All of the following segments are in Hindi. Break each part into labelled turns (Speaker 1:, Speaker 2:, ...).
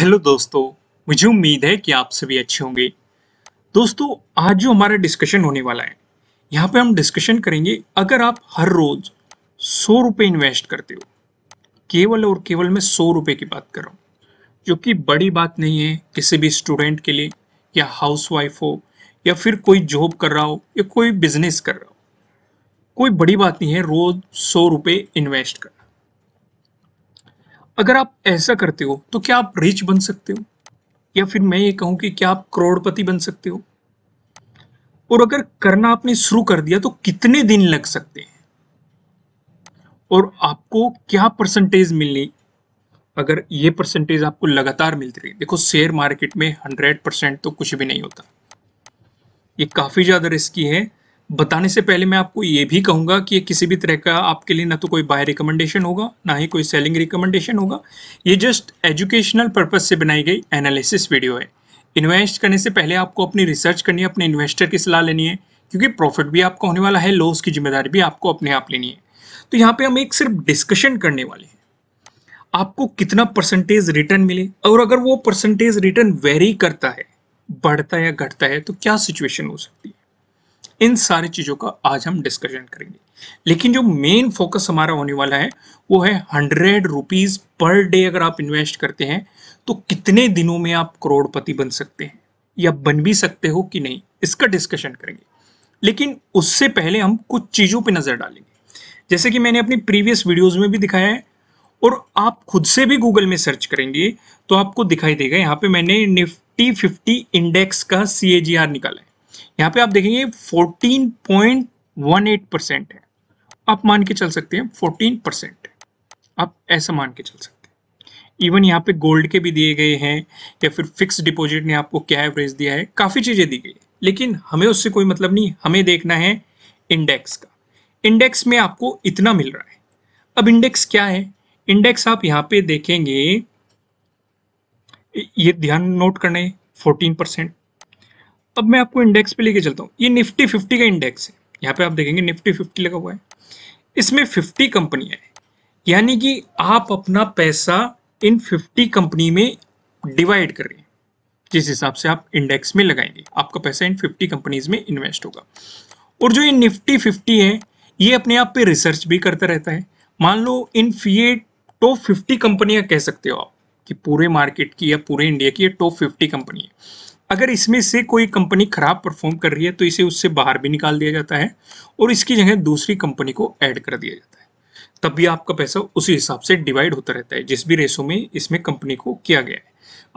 Speaker 1: हेलो दोस्तों मुझे उम्मीद है कि आप सभी अच्छे होंगे दोस्तों आज जो हमारा डिस्कशन होने वाला है यहाँ पे हम डिस्कशन करेंगे अगर आप हर रोज सौ रुपये इन्वेस्ट करते हो केवल और केवल मैं सौ रुपये की बात कर रहा हूँ जो कि बड़ी बात नहीं है किसी भी स्टूडेंट के लिए या हाउस हो या फिर कोई जॉब कर रहा हो या कोई बिजनेस कर रहा हो कोई बड़ी बात नहीं है रोज सौ रुपये इन्वेस्ट करना अगर आप ऐसा करते हो तो क्या आप रिच बन सकते हो या फिर मैं ये कहूं कि क्या आप करोड़पति बन सकते हो और अगर करना आपने शुरू कर दिया तो कितने दिन लग सकते हैं और आपको क्या परसेंटेज मिलनी अगर ये परसेंटेज आपको लगातार मिलती रही देखो शेयर मार्केट में हंड्रेड परसेंट तो कुछ भी नहीं होता ये काफ़ी ज़्यादा रिस्की है बताने से पहले मैं आपको ये भी कहूँगा कि ये किसी भी तरह का आपके लिए ना तो कोई बाय रिकमेंडेशन होगा ना ही कोई सेलिंग रिकमेंडेशन होगा ये जस्ट एजुकेशनल पर्पज़ से बनाई गई एनालिसिस वीडियो है इन्वेस्ट करने से पहले आपको अपनी रिसर्च करनी है अपने इन्वेस्टर की सलाह लेनी है क्योंकि प्रॉफिट भी आपका होने वाला है लॉस की जिम्मेदारी भी आपको अपने आप लेनी है तो यहाँ पे हम एक सिर्फ डिस्कशन करने वाले हैं आपको कितना परसेंटेज रिटर्न मिले और अगर वो परसेंटेज रिटर्न वेरी करता है बढ़ता है या घटता है तो क्या सिचुएशन हो सकती है इन सारी चीज़ों का आज हम डिस्कशन करेंगे लेकिन जो मेन फोकस हमारा होने वाला है वो है हंड्रेड रुपीज़ पर डे अगर आप इन्वेस्ट करते हैं तो कितने दिनों में आप करोड़पति बन सकते हैं या बन भी सकते हो कि नहीं इसका डिस्कशन करेंगे लेकिन उससे पहले हम कुछ चीज़ों पर नज़र डालेंगे जैसे कि मैंने अपनी प्रीवियस वीडियोज़ में भी दिखाया है और आप खुद से भी गूगल में सर्च करेंगे तो आपको दिखाई देगा यहाँ पे मैंने निफ्टी फिफ्टी इंडेक्स का सी निकाला है यहाँ पे आप देखेंगे 14.18 परसेंट है आप मान के चल सकते हैं 14 परसेंट आप ऐसा मान के चल सकते हैं इवन यहाँ पे गोल्ड के भी दिए गए हैं या फिर फिक्स डिपॉजिट ने आपको क्या एवरेज दिया है काफ़ी चीज़ें दी गई लेकिन हमें उससे कोई मतलब नहीं हमें देखना है इंडेक्स का इंडेक्स में आपको इतना मिल रहा है अब इंडेक्स क्या है इंडेक्स आप यहाँ पे देखेंगे ये ध्यान नोट करने 14 परसेंट अब मैं आपको इंडेक्स पे लेके चलता हूँ ये निफ्टी फिफ्टी का इंडेक्स है यहाँ पे आप देखेंगे निफ्टी फिफ्टी लगा हुआ है इसमें फिफ्टी कंपनियाँ हैं यानी कि आप अपना पैसा इन फिफ्टी कंपनी में डिवाइड कर रहे हैं जिस हिसाब से आप इंडेक्स में लगाएंगे आपका पैसा इन फिफ्टी कंपनीज में इन्वेस्ट होगा और जो ये निफ्टी फिफ्टी है ये अपने आप पर रिसर्च भी करता रहता है मान लो इन ये टॉप फिफ्टी कंपनियाँ कह सकते हो आप कि पूरे मार्केट की या पूरे इंडिया की ये टॉप फिफ्टी कंपनी है अगर इसमें से कोई कंपनी खराब परफॉर्म कर रही है तो इसे उससे बाहर भी निकाल दिया जाता है और इसकी जगह दूसरी कंपनी को ऐड कर दिया जाता है तब भी आपका पैसा उसी हिसाब से डिवाइड होता रहता है जिस भी रेसो में इसमें कंपनी को किया गया है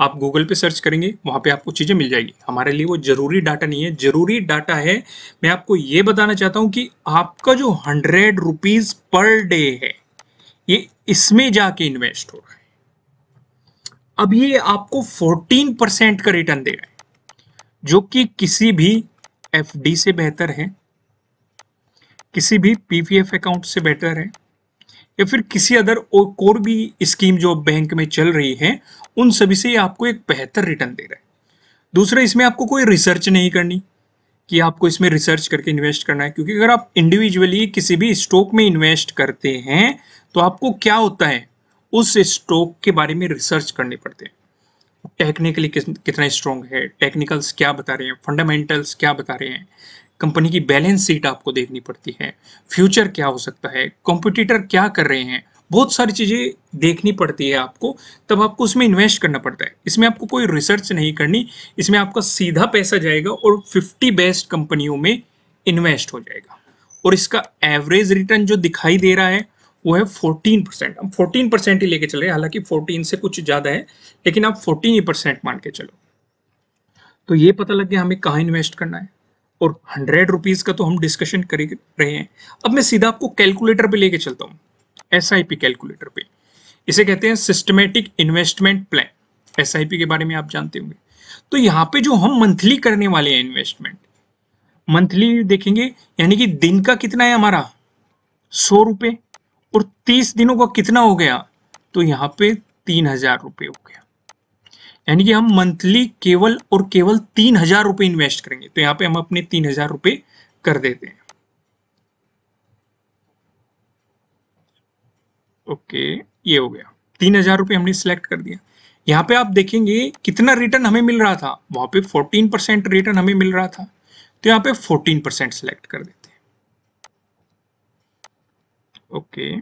Speaker 1: आप गूगल पे सर्च करेंगे वहाँ पे आपको चीज़ें मिल जाएगी हमारे लिए वो ज़रूरी डाटा नहीं है ज़रूरी डाटा है मैं आपको ये बताना चाहता हूँ कि आपका जो हंड्रेड रुपीज़ पर डे है ये इसमें जाके इन्वेस्ट हो रहा है अब ये आपको फोर्टीन परसेंट का रिटर्न दे रहा है जो कि किसी भी एफडी से बेहतर है किसी भी पीपीएफ अकाउंट से बेटर है या फिर किसी अदर और कोर भी स्कीम जो बैंक में चल रही है उन सभी से आपको एक बेहतर रिटर्न दे रहा है दूसरा इसमें आपको कोई रिसर्च नहीं करनी कि आपको इसमें रिसर्च करके इन्वेस्ट करना है क्योंकि अगर आप इंडिविजुअली किसी भी स्टॉक में इन्वेस्ट करते हैं तो आपको क्या होता है उस स्टॉक के बारे में रिसर्च करनी पड़ते हैं टेक्निकली कितना स्ट्रॉन्ग है टेक्निकल्स क्या बता रहे हैं फंडामेंटल्स क्या बता रहे हैं कंपनी की बैलेंस शीट आपको देखनी पड़ती है फ्यूचर क्या हो सकता है कॉम्पिटिटर क्या कर रहे हैं बहुत सारी चीज़ें देखनी पड़ती है आपको तब आपको उसमें इन्वेस्ट करना पड़ता है इसमें आपको कोई रिसर्च नहीं करनी इसमें आपका सीधा पैसा जाएगा और 50 बेस्ट कंपनियों में इन्वेस्ट हो जाएगा और इसका एवरेज रिटर्न जो दिखाई दे रहा है वो है फोर्टीन परसेंट हम फोर्टीन परसेंट ही लेके चल रहे हैं हालांकि फोर्टीन से कुछ ज़्यादा है लेकिन आप फोर्टीन ही परसेंट मान के चलो तो ये पता लग गया हमें कहाँ इन्वेस्ट करना है और हंड्रेड रुपीज़ का तो हम डिस्कशन कर रहे हैं अब मैं सीधा आपको कैलकुलेटर पे लेके चलता हूँ एस कैलकुलेटर पे इसे कहते हैं सिस्टमेटिक इन्वेस्टमेंट प्लान एस के बारे में आप जानते होंगे तो यहाँ पे जो हम मंथली करने वाले हैं इन्वेस्टमेंट मंथली देखेंगे यानी कि दिन का कितना है हमारा सौ रुपए और तीस दिनों का कितना हो गया तो यहाँ पे तीन हजार रुपये हो गया यानी कि हम मंथली केवल और केवल तीन हजार रुपये इन्वेस्ट करेंगे तो यहाँ पे हम अपने तीन हजार रुपये कर देते हैं ओके ये हो गया तीन हजार रुपये हमने सिलेक्ट कर दिया यहाँ पे आप देखेंगे कितना रिटर्न हमें मिल रहा था वहां पे फोर्टीन परसेंट रिटर्न हमें मिल रहा था तो यहाँ पे फोर्टीन परसेंट सेलेक्ट कर देते Okay.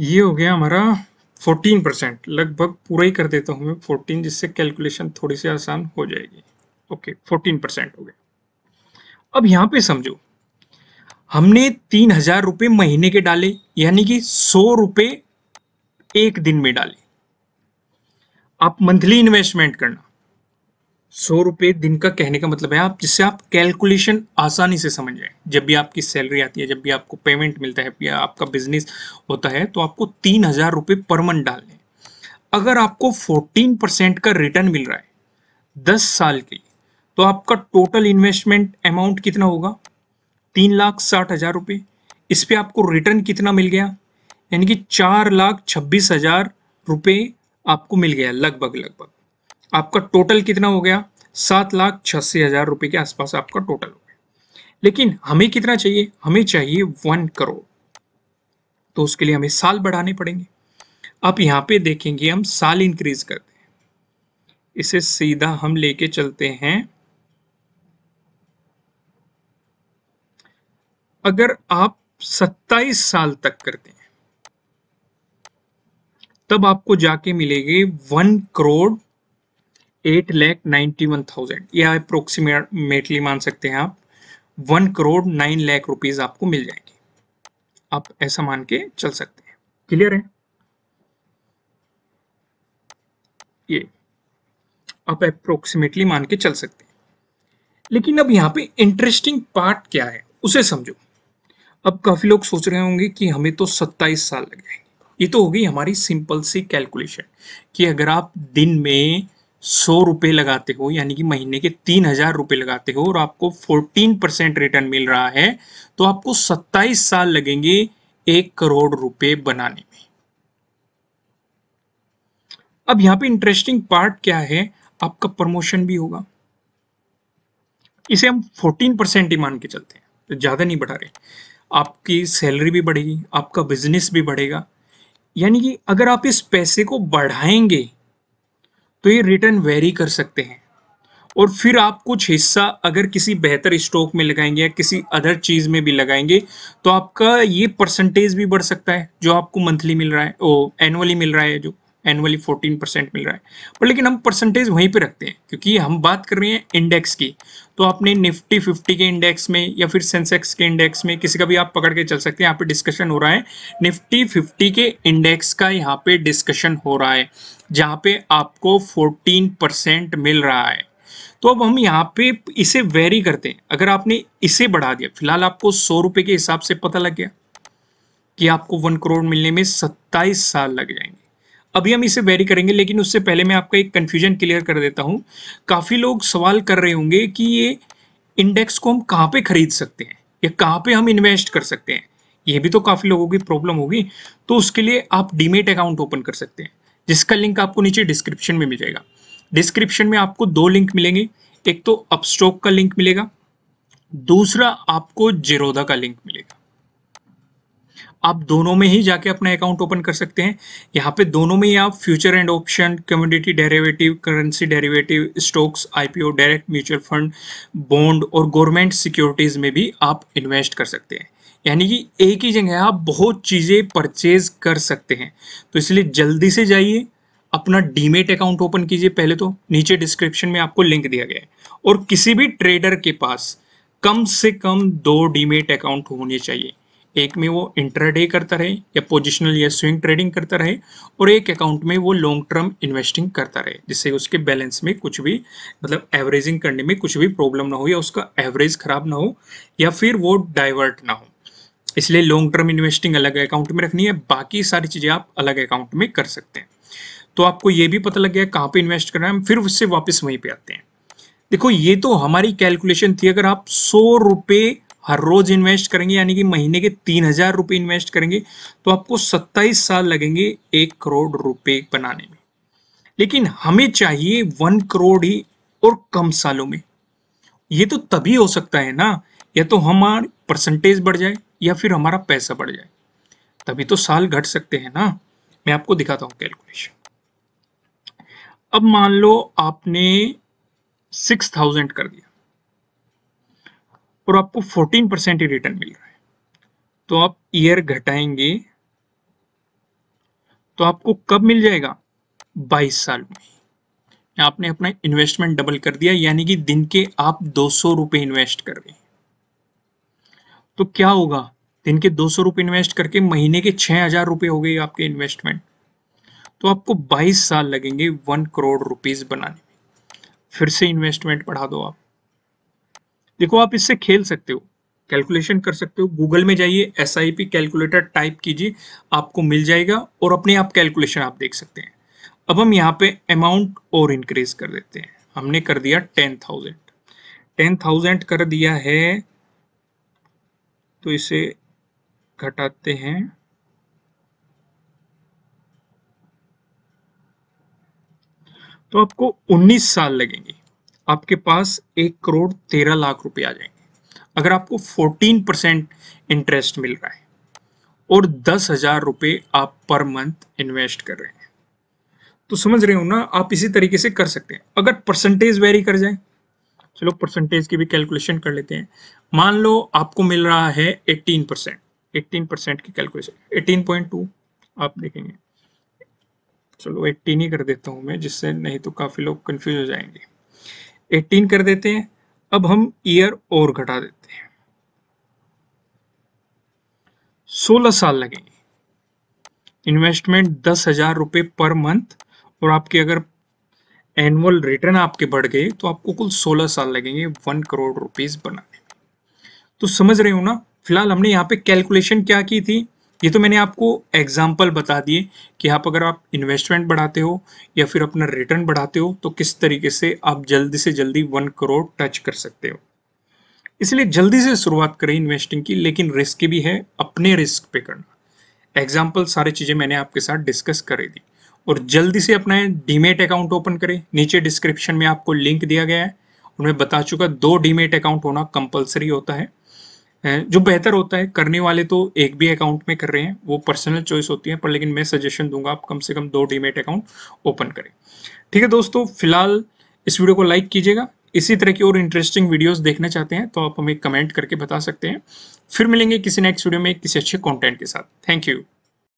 Speaker 1: ये हो गया हमारा 14 परसेंट लगभग पूरा ही कर देता हूं मैं 14 जिससे कैलकुलेशन थोड़ी सी आसान हो जाएगी ओके फोर्टीन परसेंट हो गया अब यहां पे समझो हमने तीन हजार रुपये महीने के डाले यानी कि सौ रुपये एक दिन में डालें आप मंथली इन्वेस्टमेंट करना सौ रुपए दिन का कहने का मतलब है आप जिससे आप कैलकुलेशन आसानी से समझ जाए जब भी आपकी सैलरी आती है जब भी आपको पेमेंट मिलता है या आपका बिजनेस होता है तो आपको तीन हजार रुपए पर मंथ डालने अगर आपको फोर्टीन परसेंट का रिटर्न मिल रहा है दस साल के लिए तो आपका टोटल इन्वेस्टमेंट अमाउंट कितना होगा तीन लाख साठ हजार रुपए इस पर आपको रिटर्न कितना मिल गया यानी कि चार लाख छब्बीस हजार रुपये आपको मिल गया लगभग लगभग आपका टोटल कितना हो गया सात लाख छियासी हजार रुपये के आसपास आपका टोटल हो गया लेकिन हमें कितना चाहिए हमें चाहिए वन करोड़ तो उसके लिए हमें साल बढ़ाने पड़ेंगे आप यहाँ पे देखेंगे हम साल इंक्रीज करते हैं इसे सीधा हम लेके चलते हैं अगर आप 27 साल तक करते हैं तब आपको जाके मिलेगी one crore eight lakh ninety one thousand या अप्रोक्सीमेटली मान सकते हैं आप one crore nine lakh rupees आपको मिल जाएंगे आप ऐसा मान के चल सकते हैं क्लियर है ये आप अप्रोक्सीमेटली मान के चल सकते हैं लेकिन अब यहाँ पे इंटरेस्टिंग पार्ट क्या है उसे समझो अब काफी लोग सोच रहे होंगे कि हमें तो सत्ताईस साल लग जाएंगे ये तो होगी हमारी सिंपल सी कैलकुलेशन कि अगर आप दिन में सौ रुपये लगाते हो यानी कि महीने के तीन हजार रुपये लगाते हो और आपको फोर्टीन परसेंट रिटर्न मिल रहा है तो आपको सत्ताईस साल लगेंगे एक करोड़ रुपए बनाने में अब यहां पे इंटरेस्टिंग पार्ट क्या है आपका प्रमोशन भी होगा इसे हम फोर्टीन परसेंट ही मान के चलते हैं तो ज़्यादा नहीं बढ़ा रहे आपकी सैलरी भी बढ़ेगी आपका बिजनेस भी बढ़ेगा यानी कि अगर आप इस पैसे को बढ़ाएंगे तो ये रिटर्न वेरी कर सकते हैं और फिर आप कुछ हिस्सा अगर किसी बेहतर स्टॉक में लगाएंगे या किसी अदर चीज़ में भी लगाएंगे तो आपका ये परसेंटेज भी बढ़ सकता है जो आपको मंथली मिल रहा है ओ एनुअली मिल रहा है जो एनुअली 14 परसेंट मिल रहा है पर लेकिन हम परसेंटेज वहीं पे रखते हैं क्योंकि हम बात कर रहे हैं इंडेक्स की तो आपने निफ्टी 50 के इंडेक्स में या फिर सेंसेक्स के इंडेक्स में किसी का भी आप पकड़ के चल सकते हैं यहाँ पे डिस्कशन हो रहा है निफ्टी फिफ्टी के इंडेक्स का यहाँ पे डिस्कशन हो रहा है जहाँ पे आपको फोर्टीन मिल रहा है तो अब हम यहाँ पे इसे वेरी करते हैं अगर आपने इसे बढ़ा दिया फिलहाल आपको सौ रुपए के हिसाब से पता लग गया कि आपको वन करोड़ मिलने में सत्ताईस साल लग जाएंगे अभी हम इसे वेरी करेंगे लेकिन उससे पहले मैं आपका एक कन्फ्यूजन क्लियर कर देता हूँ काफ़ी लोग सवाल कर रहे होंगे कि ये इंडेक्स को हम कहाँ पे खरीद सकते हैं या कहाँ पे हम इन्वेस्ट कर सकते हैं ये भी तो काफ़ी लोगों की प्रॉब्लम होगी तो उसके लिए आप डीमेट अकाउंट ओपन कर सकते हैं जिसका लिंक आपको नीचे डिस्क्रिप्शन में मिल जाएगा डिस्क्रिप्शन में आपको दो लिंक मिलेंगे एक तो अपस्टॉक का लिंक मिलेगा दूसरा आपको जिरोधा का लिंक मिलेगा आप दोनों में ही जाके अपना अकाउंट ओपन कर सकते हैं यहाँ पे दोनों में ही आप future and option community derivative currency derivative stocks IPO direct mutual fund bond और गवर्नमेंट सिक्योरिटीज़ में भी आप इन्वेस्ट कर सकते हैं यानी कि एक ही जगह आप बहुत चीज़ें परचेज कर सकते हैं तो इसलिए जल्दी से जाइए अपना डीमेट अकाउंट ओपन कीजिए पहले तो नीचे डिस्क्रिप्शन में आपको लिंक दिया गया है और किसी भी ट्रेडर के पास कम से कम दो डीमेट अकाउंट होने चाहिए एक में वो इंटरडे करता रहे या पोजिशनल या स्विंग ट्रेडिंग करता रहे और एक अकाउंट में वो लॉन्ग टर्म इन्वेस्टिंग करता रहे जिससे उसके बैलेंस में कुछ भी मतलब एवरेजिंग करने में कुछ भी प्रॉब्लम ना हो या उसका एवरेज खराब ना हो या फिर वो डाइवर्ट ना हो इसलिए लॉन्ग टर्म इन्वेस्टिंग अलग अकाउंट में रखनी है बाकी सारी चीज़ें आप अलग अकाउंट में कर सकते हैं तो आपको ये भी पता लग गया कहाँ पे इन्वेस्ट करना है फिर उससे वापस वहीं पर आते हैं देखो ये तो हमारी कैलकुलेशन थी अगर आप सौ रुपये हर रोज इन्वेस्ट करेंगे यानी कि महीने के तीन हजार रुपये इन्वेस्ट करेंगे तो आपको सत्ताईस साल लगेंगे एक करोड़ रुपए बनाने में लेकिन हमें चाहिए वन करोड़ ही और कम सालों में ये तो तभी हो सकता है ना या तो हमारा परसेंटेज बढ़ जाए या फिर हमारा पैसा बढ़ जाए तभी तो साल घट सकते हैं ना मैं आपको दिखाता हूँ कैलकुलेशन अब मान लो आपने सिक्स थाउजेंड कर दिया और आपको 14 परसेंट ही रिटर्न मिल रहा है तो आप ईयर घटाएंगे तो आपको कब मिल जाएगा 22 साल में आपने अपना इन्वेस्टमेंट डबल कर दिया यानी कि दिन के आप दो सौ इन्वेस्ट कर रहे तो क्या होगा दिन के दो सौ इन्वेस्ट करके महीने के छह हजार रुपए हो गए आपके इन्वेस्टमेंट तो आपको 22 साल लगेंगे वन करोड़ रुपीस बनाने में फिर से इन्वेस्टमेंट बढ़ा दो आप देखो आप इससे खेल सकते हो कैलकुलेशन कर सकते हो गूगल में जाइए S I P calculator type कीजिए आपको मिल जाएगा और अपने आप कैलकुलेशन आप देख सकते हैं अब हम यहाँ पे अमाउंट और इंक्रीज कर देते हैं हमने कर दिया टेन थाउजेंड टेन थाउजेंड कर दिया है तो इसे घटाते हैं तो आपको 19 साल लगेंगे आपके पास एक करोड़ तेरह लाख रुपए आ जाएंगे अगर आपको फोर्टीन परसेंट इंटरेस्ट मिल रहा है और दस हजार रुपये आप पर मंथ इन्वेस्ट कर रहे हैं तो समझ रहे हो ना आप इसी तरीके से कर सकते हैं अगर परसेंटेज वेरी कर जाए चलो परसेंटेज की भी कैलकुलेशन कर लेते हैं मान लो आपको मिल रहा है 18 परसेंट एट्टीन परसेंट की कैलकुलेशन 18.2 आप देखेंगे चलो 18 ही कर देता हूं मैं जिससे नहीं तो काफ़ी लोग कंफ्यूज हो जाएंगे 18 कर देते हैं अब हम ईयर और घटा देते हैं 16 साल लगेंगे इन्वेस्टमेंट दस हजार रुपये पर मंथ और आपके अगर एनुअल रिटर्न आपके बढ़ गए तो आपको कुल 16 साल लगेंगे वन करोड़ रुपीज बनाने में तो समझ रहे हो ना फिलहाल हमने यहाँ पे कैलकुलेशन क्या की थी ये तो मैंने आपको एग्जाम्पल बता दिए कि आप अगर आप इन्वेस्टमेंट बढ़ाते हो या फिर अपना रिटर्न बढ़ाते हो तो किस तरीके से आप जल्दी से जल्दी वन करोड़ टच कर सकते हो इसलिए जल्दी से शुरुआत करें इन्वेस्टिंग की लेकिन रिस्क भी है अपने रिस्क पे करना एग्जाम्पल सारी चीज़ें मैंने आपके साथ डिस्कस करे दी और जल्दी से अपना डीमेट अकाउंट ओपन करें नीचे डिस्क्रिप्शन में आपको लिंक दिया गया है उनमें बता चुका दो डीमेट अकाउंट होना कंपलसरी होता है जो बेहतर होता है करने वाले तो एक भी अकाउंट में कर रहे हैं वो पर्सनल चॉइस होती है पर लेकिन मैं सजेशन दूंगा आप कम से कम दो डीमेट अकाउंट ओपन करें ठीक है दोस्तों फिलहाल इस वीडियो को लाइक कीजिएगा इसी तरह की और इंटरेस्टिंग वीडियोस देखना चाहते हैं तो आप हमें कमेंट करके बता सकते हैं फिर मिलेंगे किसी नेक्स्ट वीडियो में किसी अच्छे कॉन्टेंट के साथ थैंक यू